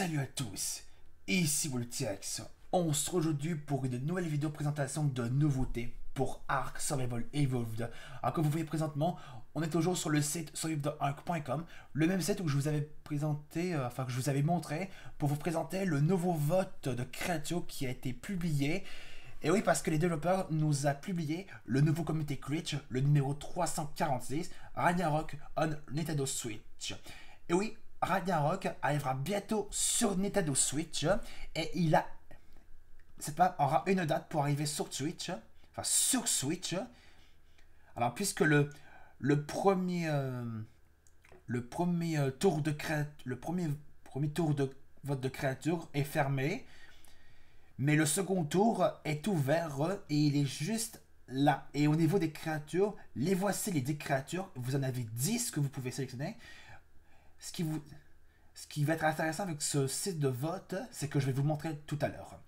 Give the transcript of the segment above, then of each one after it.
Salut à tous, ici woltix On se retrouve aujourd'hui pour une nouvelle vidéo présentation de nouveautés pour Ark Survival Evolved. Alors comme vous voyez présentement, on est toujours sur le site survivalarc.com, le même site où je vous avais présenté, euh, enfin que je vous avais montré, pour vous présenter le nouveau vote de Creatio qui a été publié. Et oui, parce que les développeurs nous a publié le nouveau comité Critch, le numéro 346, Ragnarok on Nintendo Switch. Et oui, Ragnarok arrivera bientôt sur Nintendo Switch et il a aura une date pour arriver sur Switch, enfin sur Switch. Alors puisque le le premier euh, le premier euh, tour de le premier premier tour de vote de créature est fermé, mais le second tour est ouvert et il est juste là. Et au niveau des créatures, les voici les 10 créatures, vous en avez 10 que vous pouvez sélectionner ce qui, va être intéressant avec ce site de vote, c'est que je vais vous montrer tout à l'heure.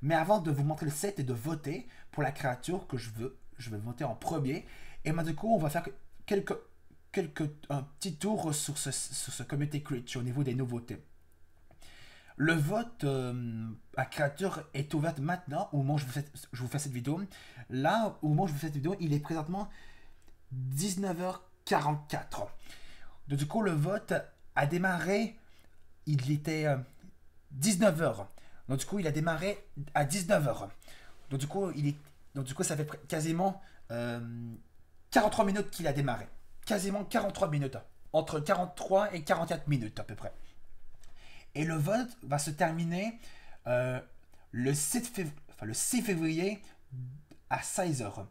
Mais avant de vous montrer le site et de voter pour la créature que je veux, je vais voter en premier. Et moi ben, du coup, on va faire quelques, quelques, un petit tour sur ce, sur ce creature au niveau des nouveautés. Le vote euh, à créature est ouvert maintenant, au moment où je vous, fais, je vous fais cette vidéo. Là, au moment où je vous fais cette vidéo, il est présentement 19h44. Donc Du coup, le vote a démarré, il était 19h. Donc du coup, il a démarré à 19h. Donc du coup, il est... Donc, du coup ça fait quasiment 43 euh, minutes qu'il a démarré. Quasiment 43 minutes. Entre 43 et 44 minutes à peu près. Et le vote va se terminer euh, le, le 6 février à 16h.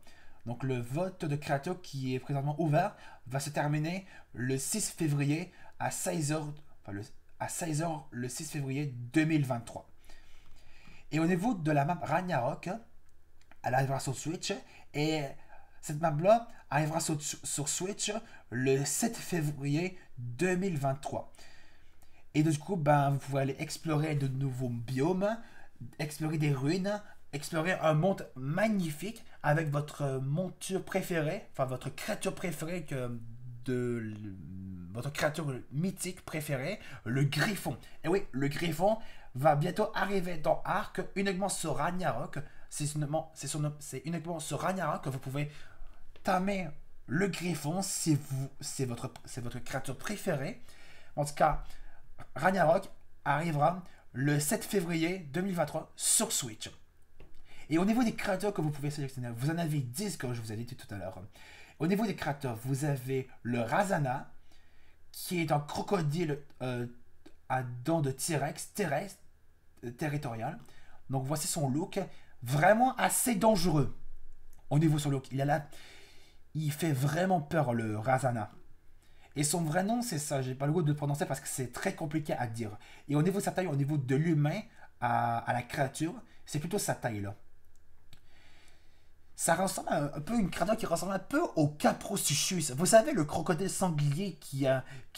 Donc le vote de Kratos qui est présentement ouvert va se terminer le 6 février à 16h, enfin le, à 16h le 6 février 2023. Et au niveau de la map Ragnarok, elle arrivera sur Switch, et cette map-là arrivera sur, Switch le 7 février 2023. Et du coup, ben, vous pouvez aller explorer de nouveaux biomes, explorer des ruines, explorer un monde magnifique avec votre monture préférée, enfin votre créature préférée que de votre créature mythique préférée, le griffon. Et oui, le griffon va bientôt arriver dans Arc uniquement sur Ragnarok. C'est uniquement, c'est sur Ragnarok que vous pouvez tamer le griffon si vous, c'est votre, c'est votre créature préférée. En tout cas, Ragnarok arrivera le 7 février 2023 sur Switch. Et au niveau des créateurs que vous pouvez sélectionner, vous en avez 10 comme je vous ai dit tout à l'heure. Au niveau des créateurs, vous avez le Razana, qui est un crocodile euh, à dents de T-Rex, terrestre, euh, territorial. Donc voici son look, vraiment assez dangereux. Au niveau son look, il a Il fait vraiment peur le Razana. Et son vrai nom, c'est ça, j'ai pas le goût de le prononcer parce que c'est très compliqué à dire. Et au niveau de sa taille, au niveau de l'humain à, à la créature, c'est plutôt sa taille là ça ressemble un, peu à une créature qui ressemble un peu au Caprosuchus. Vous savez, le crocodile sanglier qui,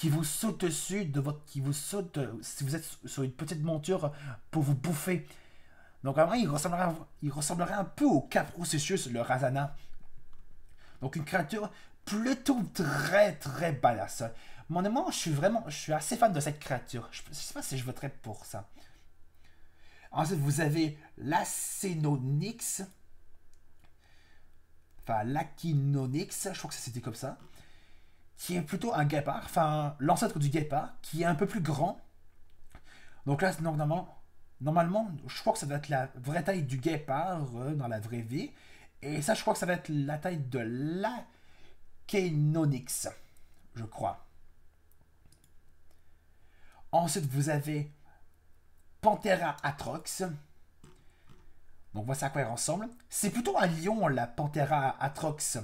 vous saute dessus, de votre, qui vous saute euh, si vous êtes sur une petite monture pour vous bouffer. Donc, vraiment, il ressemblerait, un peu au Caprosuchus, le Razana. Donc, une créature plutôt très très badass. Mon je suis vraiment, je suis assez fan de cette créature. Je, ne sais pas si je voterais pour ça. Ensuite, vous avez l'Acénonyx enfin Lachinonyx, je crois que c'était comme ça, qui est plutôt un guépard, enfin l'ancêtre du guépard, qui est un peu plus grand. Donc là, normalement, normalement, je crois que ça va être la vraie taille du guépard euh, dans la vraie vie. Et ça, je crois que ça va être la taille de la Lachinonyx, je crois. Ensuite, vous avez Panthera atrox, donc voici à quoi il ressemble. C'est plutôt un lion, la Panthera atrox.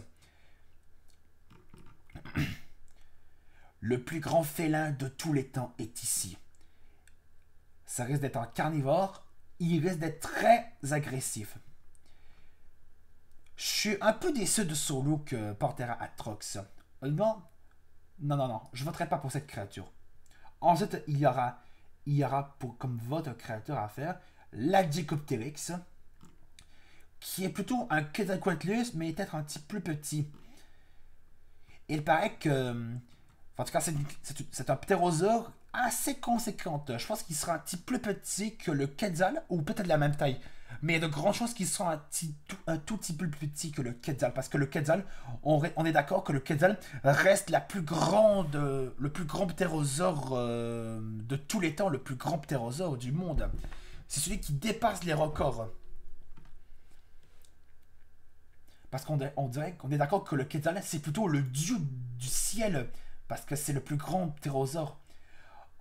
Le plus grand félin de tous les temps est ici. Ça risque d'être un carnivore. Il risque d'être très agressif. Je suis un peu déçu de son look euh, Panthera atrox. Honnêtement, non, non, non, je voterai pas pour cette créature. Ensuite, il y aura, il y aura pour, comme votre créateur à faire la qui est plutôt un Quetzalcoatlus, mais peut-être un petit plus petit. Il paraît que. En tout cas, c'est un ptérosaure assez conséquent. Je pense qu'il sera un petit plus petit que le Quetzal, ou peut-être la même taille. Mais il y a de grandes chances qu'il sera un, tout, petit peu plus petit que le Quetzal. Parce que le Quetzal, on, est d'accord que le Quetzal reste la plus grande, euh, le plus grand ptérosaure euh, de tous les temps, le plus grand ptérosaure du monde. C'est celui qui dépasse les records. Parce qu'on on dirait qu'on est d'accord que le Quetzalcoatl, c'est plutôt le dieu du ciel, parce que c'est le plus grand ptérosaure.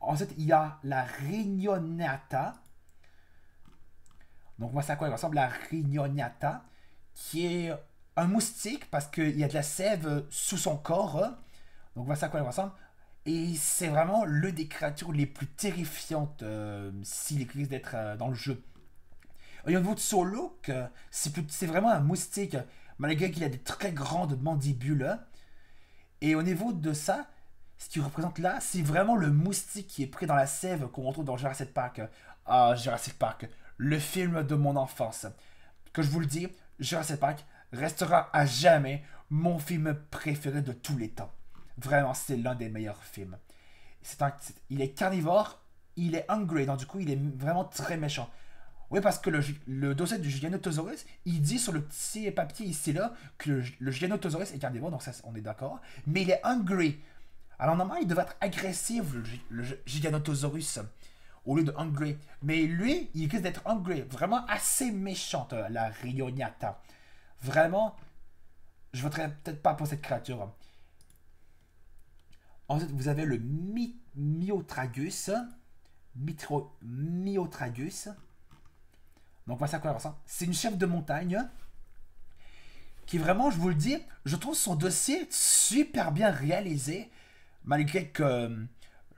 Ensuite, il y a la Rignonata. Donc, voici à quoi elle ressemble La Rignonata, qui est un moustique, parce qu'il y a de la sève sous son corps. Donc, voici à quoi elle ressemble. Et c'est vraiment l'une des créatures les plus terrifiantes euh, s'il risque d'être euh, dans le jeu. au niveau de look, c'est vraiment un moustique malgré qu'il a des très grandes mandibules. Et au niveau de ça, ce qu'il représente là, c'est vraiment le moustique qui est pris dans la sève qu'on retrouve dans Jurassic Park. Ah, Jurassic Park, le film de mon enfance. Que je vous le dis, Jurassic Park restera à jamais mon film préféré de tous les temps. Vraiment, c'est l'un des meilleurs films. c'est il est carnivore, il est hungry, donc du coup, il est vraiment très méchant. Oui, parce que le, dossier du Giganotosaurus, il dit sur le petit papier ici-là que le, Giganotosaurus est carnivore, donc ça, on est d'accord. Mais il est hungry. Alors normalement, il devrait être agressif, le, Giganotosaurus, au lieu de hungry. Mais lui, il risque d'être hungry. Vraiment assez méchante, euh, la Rioniata. Vraiment, je voterai peut-être pas pour cette créature. Ensuite, vous avez le Myotragus. Miotragus. Mitro donc voilà quoi C'est une chef de montagne qui vraiment, je vous le dis, je trouve son dossier super bien réalisé, malgré que euh,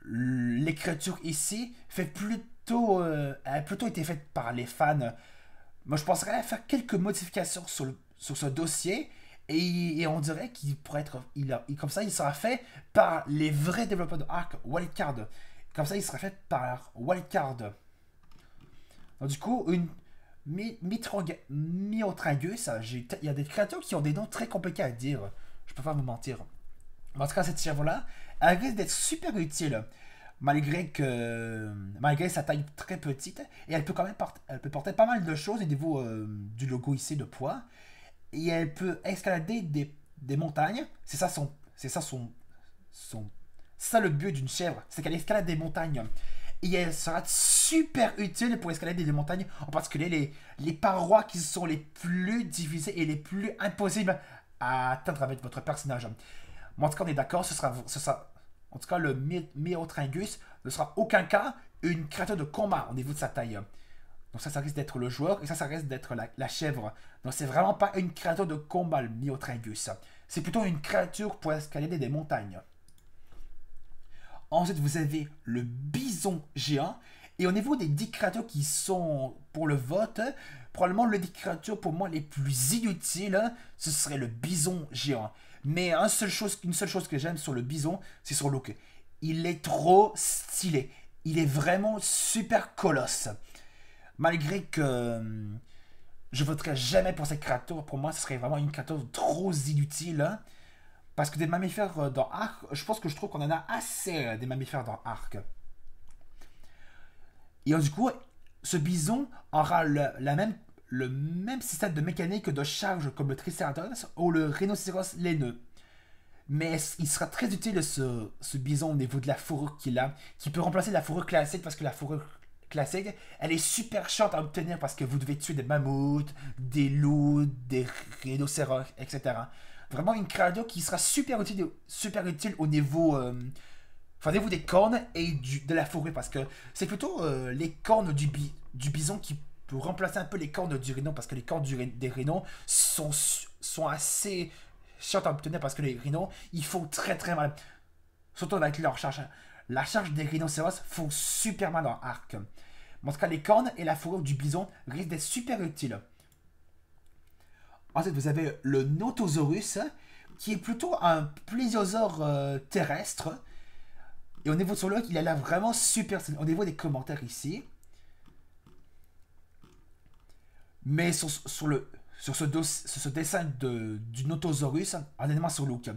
l'écriture ici fait plutôt, euh, a plutôt été faite par les fans. Moi, je penserais à faire quelques modifications sur, le, sur ce dossier. Et, on dirait qu'il pourrait être. Il comme ça, il sera fait par les vrais développeurs de Arc Wildcard. Comme ça, il sera fait par Wildcard. du coup, une, ça, Il y a des créatures qui ont des noms très compliqués à dire. Je peux pas vous mentir. En tout cas, cette chèvre-là, elle risque d'être super utile. Malgré, que, malgré sa taille très petite, et elle peut quand même porter, elle peut porter pas mal de choses et des euh, du logo ici de poids. Et elle peut escalader des, montagnes. C'est ça son. C'est ça son. son ça le but d'une chèvre, c'est qu'elle escalade des montagnes et elle sera super utile pour escalader des montagnes, en particulier les, les parois qui sont les plus difficiles et les plus impossibles à atteindre avec votre personnage. en tout cas, on est d'accord, ce sera, ce sera, en tout cas, le Myotringus ne sera aucun cas une créature de combat au niveau de sa taille. Donc ça, ça risque d'être le joueur, et ça, ça risque d'être la, chèvre. Donc c'est vraiment pas une créature de combat, le Myotringus. C'est plutôt une créature pour escalader des montagnes. Ensuite, vous avez le bison géant. Et au niveau des 10 créatures qui sont pour le vote, probablement le 10 créatures pour moi les plus inutiles, ce serait le bison géant. Mais chose, une seule chose que j'aime sur le bison, c'est son look. Il est trop stylé. Il est vraiment super colosse. Malgré que hum, je voterai jamais pour cette créature, pour moi, ce serait vraiment une créature trop inutile. Parce que des mammifères euh, dans Arc, je pense que je trouve qu'on en a assez euh, des mammifères dans Arc. Et du coup, ce bison aura le, même, le même système de mécanique de charge comme le Triceratops ou le rhinocéros laineux. Mais il sera très utile ce, bison au niveau de la fourrure qu'il a, qui peut remplacer la fourrure classique parce que la fourrure classique, elle est super chère à obtenir parce que vous devez tuer des mammouths, des loups, des rhinocéros, etc. Vraiment une créature qui sera super utile, super utile au niveau. Euh, des cornes et de la fourrure, parce que c'est plutôt euh, les cornes du, du bison qui peut remplacer un peu les cornes du rhino, parce que les cornes du, des rhinos sont, sont assez chiantes à obtenir, parce que les rhinos, ils font très très mal. Surtout avec leur charge. La charge des rhinocéros font super mal dans arc. En tout cas, les cornes et la fourrure du bison risquent d'être super utiles. Ensuite, vous avez le Notosaurus, qui est plutôt un plésiosaure euh, terrestre. Et au niveau de son look, il a l'air vraiment super. Au niveau des commentaires ici. Mais sur, le, sur, ce, dessin de, du Notosaurus, honnêtement, son look.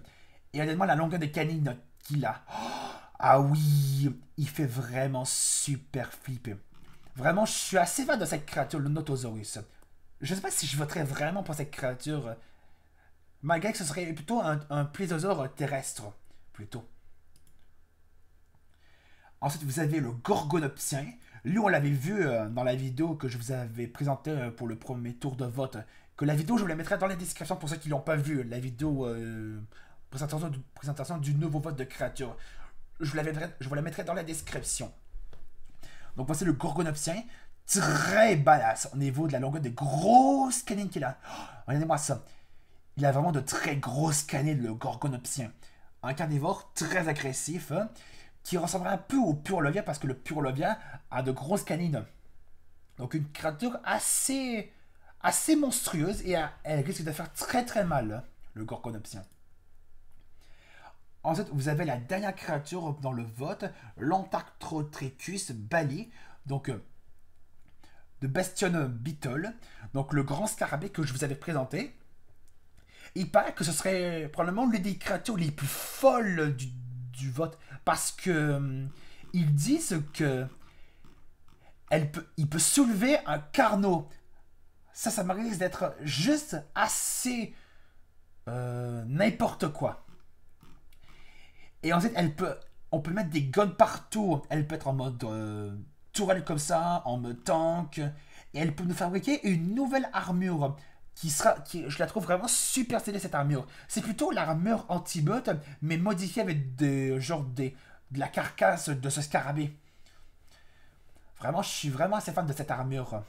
Et regardez-moi la longueur des canines qu'il a. Oh, ah oui, il fait vraiment super flipper. Vraiment, je suis assez fan de cette créature, le Notosaurus. Je sais pas si je voterais vraiment pour cette créature. Euh, malgré que ce serait plutôt un, un terrestre. Plutôt. Ensuite, vous avez le Gorgonopsien. Lui, on l'avait vu euh, dans la vidéo que je vous avais présentée euh, pour le premier tour de vote. Que la vidéo, je vous la mettrai dans la description pour ceux qui l'ont pas vu, La vidéo présentation, du, présentation, du, nouveau vote de créature. Je vous, la mettrai, je vous la mettrai dans la description. Donc voici le Gorgonopsien très badass au niveau de la longueur des grosses canines qu'il a. Oh, regardez-moi ça. Il a vraiment de très grosses canines, le gorgonopsien. Un carnivore très agressif hein, qui ressemble un peu au purlovia parce que le purlovia a de grosses canines. Donc une créature assez, assez monstrueuse et elle risque de faire très très mal, hein, le gorgonopsien. Ensuite, vous avez la dernière créature dans le vote, L'Antarctotricus bali. Donc, euh, de Bastion Beetle, donc le grand scarabée que je vous avais présenté. Il paraît que ce serait probablement l'une des créatures les plus folles du, vote, parce que euh, ils disent que elle peut, il peut soulever un carnot. Ça, ça m'arrive d'être juste assez euh, n'importe quoi. Et ensuite, elle peut, on peut mettre des guns partout. Elle peut être en mode euh, tourelle comme ça, en me tank. Et elle peut nous fabriquer une nouvelle armure qui sera, qui, je la trouve vraiment super stylée cette armure. C'est plutôt l'armure anti-bot, mais modifiée avec des, genre des, de la carcasse de ce scarabée. Vraiment, je suis vraiment assez fan de cette armure.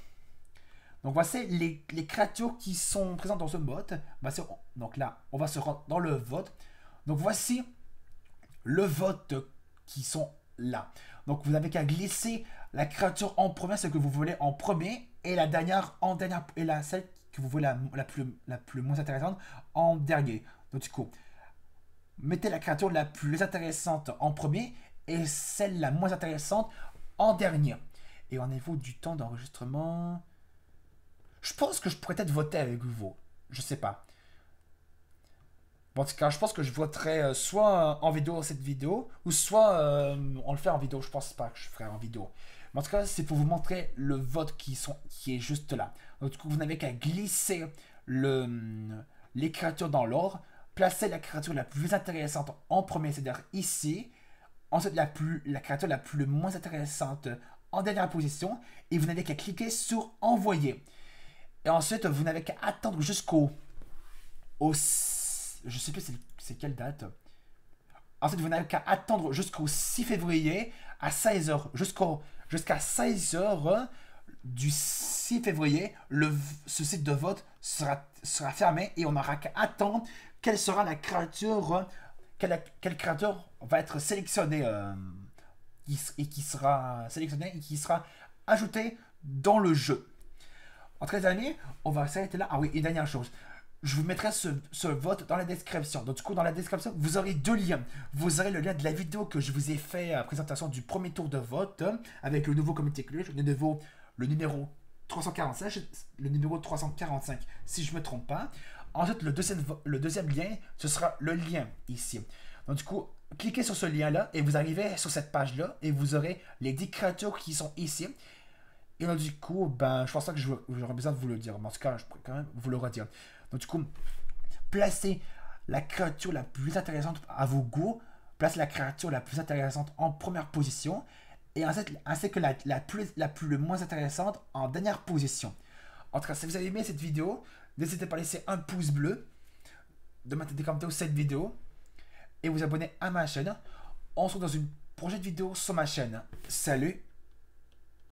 Donc voici les, créatures qui sont présentes dans ce bot... donc là, on va se rendre dans le vote. Donc voici le vote qui sont là. Donc vous n'avez qu'à glisser la créature en premier, celle que vous voulez en premier, et la dernière en dernière, et la celle que vous voulez la, plus, la plus moins intéressante en dernier. Donc du coup, mettez la créature la plus intéressante en premier et celle la moins intéressante en dernier. Et en niveau du temps d'enregistrement, je pense que je pourrais peut-être voter avec vous. Je sais pas. Bon, en tout cas, je pense que je voterai euh, soit euh, en vidéo cette vidéo, ou soit euh, on le fait en vidéo. Je pense pas que je ferai en vidéo en tout cas, c'est pour vous montrer le vote qui, est juste là. En coup, vous n'avez qu'à glisser hum, les créatures dans l'or. placer la créature la plus intéressante en premier, c'est-à-dire ici, ensuite la, créature la plus moins intéressante en dernière position, et vous n'avez qu'à cliquer sur envoyer. Et ensuite, vous n'avez qu'à attendre jusqu'au... Au, je sais plus c'est quelle date. Ensuite, vous n'avez qu'à attendre jusqu'au 6 février à 16h, jusqu'au Jusqu'à 16h du 6 février, ce site de vote sera, sera fermé et on aura qu'à attendre quelle sera la créature, quelle, créature va être sélectionnée euh, et qui sera sélectionnée et qui sera ajoutée dans le jeu. En très années, on va s'arrêter là. Ah oui, et dernière chose je vous mettrai ce, vote dans la description. Donc, du coup, dans la description, vous aurez deux liens. Vous aurez le lien de la vidéo que je vous ai fait à euh, présentation du premier tour de vote hein, avec le nouveau comité clé, le nouveau, le numéro 345, le numéro 345, si je ne me trompe pas. Ensuite, le deuxième, le deuxième lien, ce sera le lien ici. Donc, du coup, cliquez sur ce lien-là et vous arrivez sur cette page-là et vous aurez les 10 créatures qui sont ici. Et du coup, ben, je pense pas que j'aurais besoin de vous le dire. Mais en tout cas, je pourrais quand même vous le redire. Donc, du coup, placez la créature la plus intéressante à vos goûts. Placez la créature la plus intéressante en première position. Et ainsi que la, plus, la plus le moins intéressante en dernière position. En tout cas, si vous avez aimé cette vidéo, n'hésitez pas à laisser un pouce bleu, de mettre des commentaires sur cette vidéo et vous abonner à ma chaîne. On se retrouve dans une prochaine vidéo sur ma chaîne. Salut